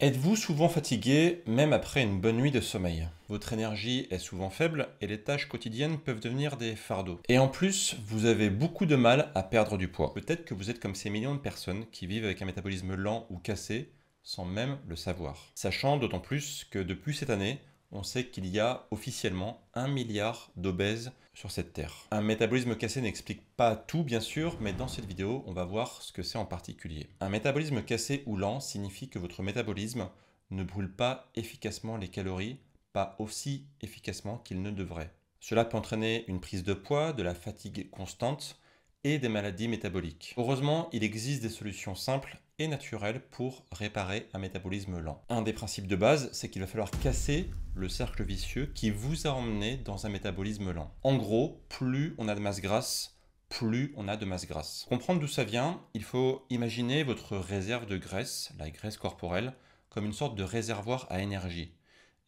Êtes-vous souvent fatigué même après une bonne nuit de sommeil Votre énergie est souvent faible et les tâches quotidiennes peuvent devenir des fardeaux. Et en plus, vous avez beaucoup de mal à perdre du poids. Peut-être que vous êtes comme ces millions de personnes qui vivent avec un métabolisme lent ou cassé sans même le savoir. Sachant d'autant plus que depuis cette année, on sait qu'il y a officiellement un milliard d'obèses sur cette terre. Un métabolisme cassé n'explique pas tout, bien sûr, mais dans cette vidéo, on va voir ce que c'est en particulier. Un métabolisme cassé ou lent signifie que votre métabolisme ne brûle pas efficacement les calories, pas aussi efficacement qu'il ne devrait. Cela peut entraîner une prise de poids, de la fatigue constante et des maladies métaboliques. Heureusement, il existe des solutions simples naturel pour réparer un métabolisme lent. Un des principes de base, c'est qu'il va falloir casser le cercle vicieux qui vous a emmené dans un métabolisme lent. En gros, plus on a de masse grasse, plus on a de masse grasse. Pour comprendre d'où ça vient, il faut imaginer votre réserve de graisse, la graisse corporelle, comme une sorte de réservoir à énergie.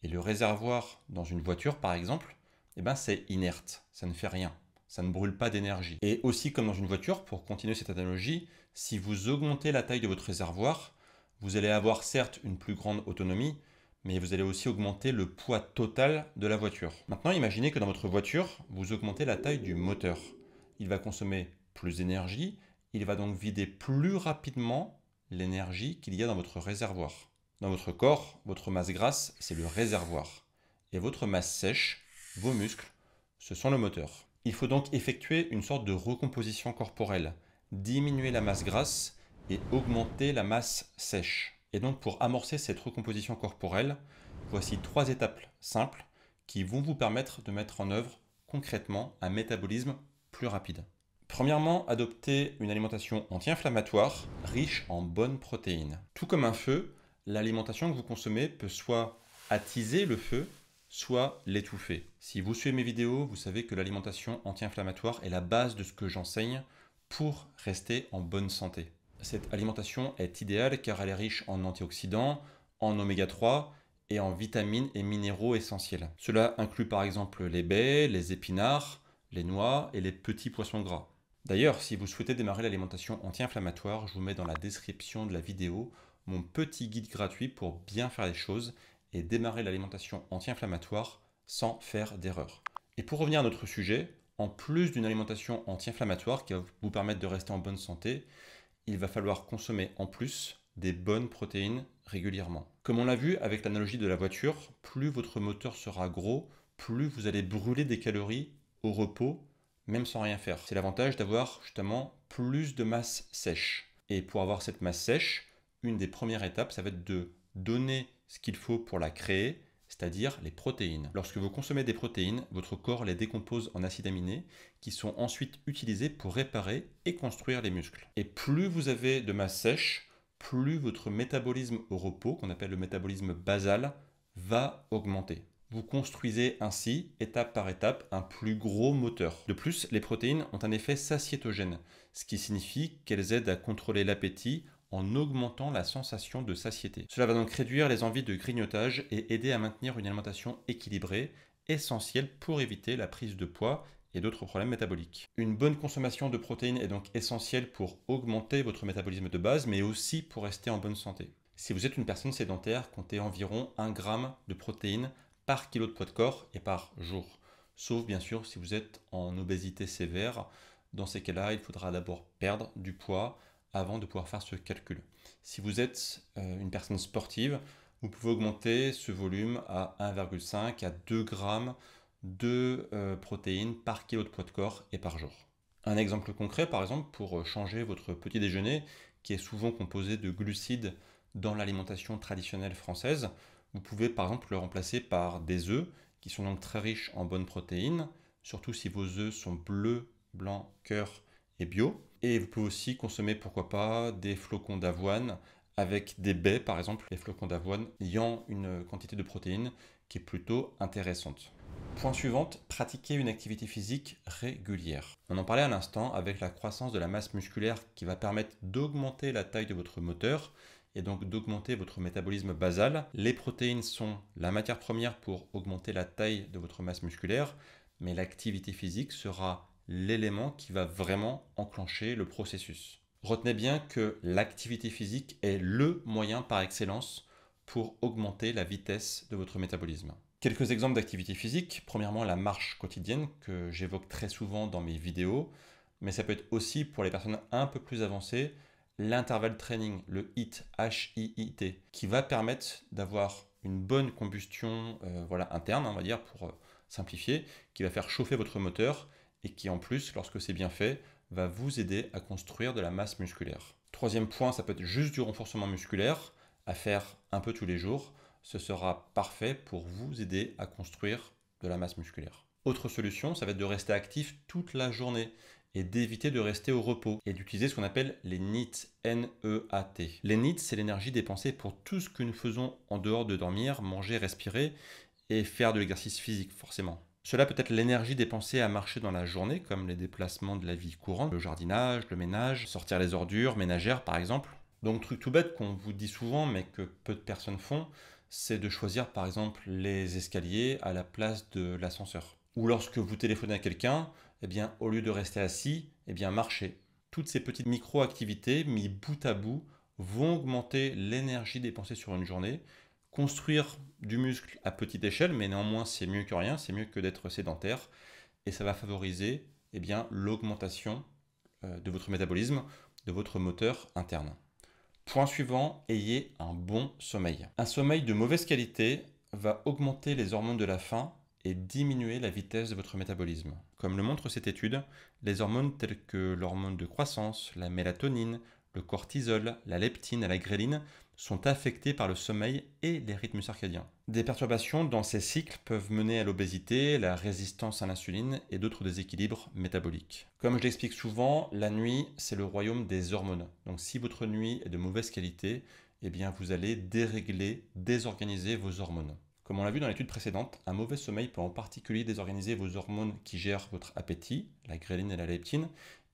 Et le réservoir dans une voiture, par exemple, eh ben, c'est inerte, ça ne fait rien ça ne brûle pas d'énergie. Et aussi comme dans une voiture, pour continuer cette analogie, si vous augmentez la taille de votre réservoir, vous allez avoir certes une plus grande autonomie, mais vous allez aussi augmenter le poids total de la voiture. Maintenant, imaginez que dans votre voiture, vous augmentez la taille du moteur. Il va consommer plus d'énergie, il va donc vider plus rapidement l'énergie qu'il y a dans votre réservoir. Dans votre corps, votre masse grasse, c'est le réservoir. Et votre masse sèche, vos muscles, ce sont le moteur. Il faut donc effectuer une sorte de recomposition corporelle, diminuer la masse grasse et augmenter la masse sèche. Et donc pour amorcer cette recomposition corporelle, voici trois étapes simples qui vont vous permettre de mettre en œuvre concrètement un métabolisme plus rapide. Premièrement, adopter une alimentation anti-inflammatoire riche en bonnes protéines. Tout comme un feu, l'alimentation que vous consommez peut soit attiser le feu, soit l'étouffer. Si vous suivez mes vidéos, vous savez que l'alimentation anti-inflammatoire est la base de ce que j'enseigne pour rester en bonne santé. Cette alimentation est idéale car elle est riche en antioxydants, en oméga 3 et en vitamines et minéraux essentiels. Cela inclut par exemple les baies, les épinards, les noix et les petits poissons gras. D'ailleurs, si vous souhaitez démarrer l'alimentation anti-inflammatoire, je vous mets dans la description de la vidéo mon petit guide gratuit pour bien faire les choses et démarrer l'alimentation anti-inflammatoire sans faire d'erreur. Et pour revenir à notre sujet, en plus d'une alimentation anti-inflammatoire qui va vous permettre de rester en bonne santé, il va falloir consommer en plus des bonnes protéines régulièrement. Comme on l'a vu avec l'analogie de la voiture, plus votre moteur sera gros, plus vous allez brûler des calories au repos, même sans rien faire. C'est l'avantage d'avoir justement plus de masse sèche. Et pour avoir cette masse sèche, une des premières étapes, ça va être de donner ce qu'il faut pour la créer, c'est-à-dire les protéines. Lorsque vous consommez des protéines, votre corps les décompose en acides aminés qui sont ensuite utilisés pour réparer et construire les muscles. Et plus vous avez de masse sèche, plus votre métabolisme au repos, qu'on appelle le métabolisme basal, va augmenter. Vous construisez ainsi, étape par étape, un plus gros moteur. De plus, les protéines ont un effet satiétogène, ce qui signifie qu'elles aident à contrôler l'appétit en augmentant la sensation de satiété. Cela va donc réduire les envies de grignotage et aider à maintenir une alimentation équilibrée, essentielle pour éviter la prise de poids et d'autres problèmes métaboliques. Une bonne consommation de protéines est donc essentielle pour augmenter votre métabolisme de base, mais aussi pour rester en bonne santé. Si vous êtes une personne sédentaire, comptez environ 1 g de protéines par kilo de poids de corps et par jour. Sauf bien sûr si vous êtes en obésité sévère. Dans ces cas-là, il faudra d'abord perdre du poids avant de pouvoir faire ce calcul. Si vous êtes euh, une personne sportive, vous pouvez augmenter ce volume à 1,5 à 2 grammes de euh, protéines par kilo de poids de corps et par jour. Un exemple concret, par exemple, pour euh, changer votre petit déjeuner, qui est souvent composé de glucides dans l'alimentation traditionnelle française, vous pouvez par exemple le remplacer par des œufs, qui sont donc très riches en bonnes protéines, surtout si vos œufs sont bleus, blancs, cœur bio. Et vous pouvez aussi consommer, pourquoi pas, des flocons d'avoine avec des baies, par exemple, les flocons d'avoine ayant une quantité de protéines qui est plutôt intéressante. Point suivant, pratiquer une activité physique régulière. On en parlait à l'instant avec la croissance de la masse musculaire qui va permettre d'augmenter la taille de votre moteur et donc d'augmenter votre métabolisme basal. Les protéines sont la matière première pour augmenter la taille de votre masse musculaire, mais l'activité physique sera l'élément qui va vraiment enclencher le processus. Retenez bien que l'activité physique est le moyen par excellence pour augmenter la vitesse de votre métabolisme. Quelques exemples d'activité physique. Premièrement, la marche quotidienne que j'évoque très souvent dans mes vidéos, mais ça peut être aussi pour les personnes un peu plus avancées, l'intervalle training, le HIIT, h i qui va permettre d'avoir une bonne combustion euh, voilà, interne, on va dire, pour euh, simplifier, qui va faire chauffer votre moteur et qui en plus, lorsque c'est bien fait, va vous aider à construire de la masse musculaire. Troisième point, ça peut être juste du renforcement musculaire à faire un peu tous les jours. Ce sera parfait pour vous aider à construire de la masse musculaire. Autre solution, ça va être de rester actif toute la journée et d'éviter de rester au repos et d'utiliser ce qu'on appelle les NEAT, Les NEAT, c'est l'énergie dépensée pour tout ce que nous faisons en dehors de dormir, manger, respirer et faire de l'exercice physique forcément. Cela peut être l'énergie dépensée à marcher dans la journée, comme les déplacements de la vie courante, le jardinage, le ménage, sortir les ordures, ménagères par exemple. Donc truc tout bête qu'on vous dit souvent mais que peu de personnes font, c'est de choisir par exemple les escaliers à la place de l'ascenseur. Ou lorsque vous téléphonez à quelqu'un, eh bien au lieu de rester assis, eh bien marchez. Toutes ces petites micro-activités mises bout à bout vont augmenter l'énergie dépensée sur une journée construire du muscle à petite échelle, mais néanmoins c'est mieux que rien, c'est mieux que d'être sédentaire, et ça va favoriser eh bien, l'augmentation euh, de votre métabolisme, de votre moteur interne. Point suivant, ayez un bon sommeil. Un sommeil de mauvaise qualité va augmenter les hormones de la faim et diminuer la vitesse de votre métabolisme. Comme le montre cette étude, les hormones telles que l'hormone de croissance, la mélatonine, le cortisol, la leptine et la gréline sont affectés par le sommeil et les rythmes circadiens. Des perturbations dans ces cycles peuvent mener à l'obésité, la résistance à l'insuline et d'autres déséquilibres métaboliques. Comme je l'explique souvent, la nuit, c'est le royaume des hormones. Donc si votre nuit est de mauvaise qualité, eh bien vous allez dérégler, désorganiser vos hormones. Comme on l'a vu dans l'étude précédente, un mauvais sommeil peut en particulier désorganiser vos hormones qui gèrent votre appétit, la gréline et la leptine,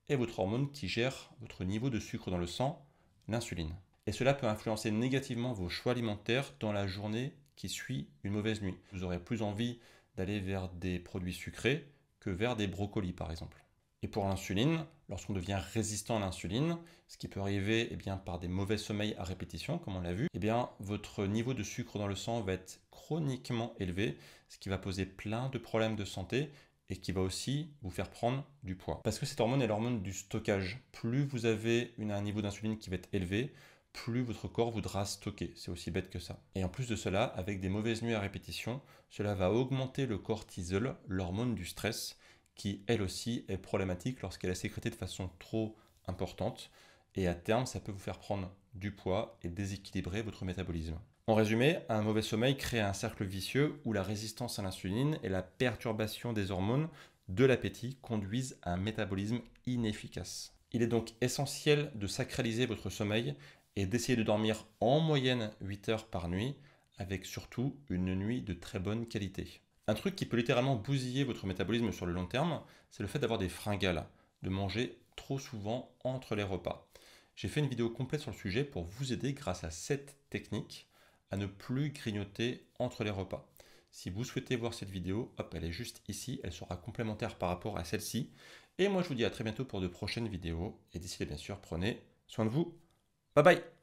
et votre hormone qui gère votre niveau de sucre dans le sang, l'insuline. Et cela peut influencer négativement vos choix alimentaires dans la journée qui suit une mauvaise nuit. Vous aurez plus envie d'aller vers des produits sucrés que vers des brocolis par exemple. Et pour l'insuline, lorsqu'on devient résistant à l'insuline, ce qui peut arriver eh bien, par des mauvais sommeils à répétition, comme on l'a vu, eh bien, votre niveau de sucre dans le sang va être chroniquement élevé, ce qui va poser plein de problèmes de santé, et qui va aussi vous faire prendre du poids. Parce que cette hormone est l'hormone du stockage. Plus vous avez un niveau d'insuline qui va être élevé, plus votre corps voudra stocker. C'est aussi bête que ça. Et en plus de cela, avec des mauvaises nuits à répétition, cela va augmenter le cortisol, l'hormone du stress, qui elle aussi est problématique lorsqu'elle est sécrétée de façon trop importante. Et à terme, ça peut vous faire prendre du poids et déséquilibrer votre métabolisme. En résumé, un mauvais sommeil crée un cercle vicieux où la résistance à l'insuline et la perturbation des hormones de l'appétit conduisent à un métabolisme inefficace. Il est donc essentiel de sacraliser votre sommeil et d'essayer de dormir en moyenne 8 heures par nuit, avec surtout une nuit de très bonne qualité. Un truc qui peut littéralement bousiller votre métabolisme sur le long terme, c'est le fait d'avoir des fringales, de manger trop souvent entre les repas. J'ai fait une vidéo complète sur le sujet pour vous aider grâce à cette technique à ne plus grignoter entre les repas. Si vous souhaitez voir cette vidéo, hop, elle est juste ici, elle sera complémentaire par rapport à celle-ci. Et moi, je vous dis à très bientôt pour de prochaines vidéos. Et d'ici là, bien sûr, prenez soin de vous. Bye bye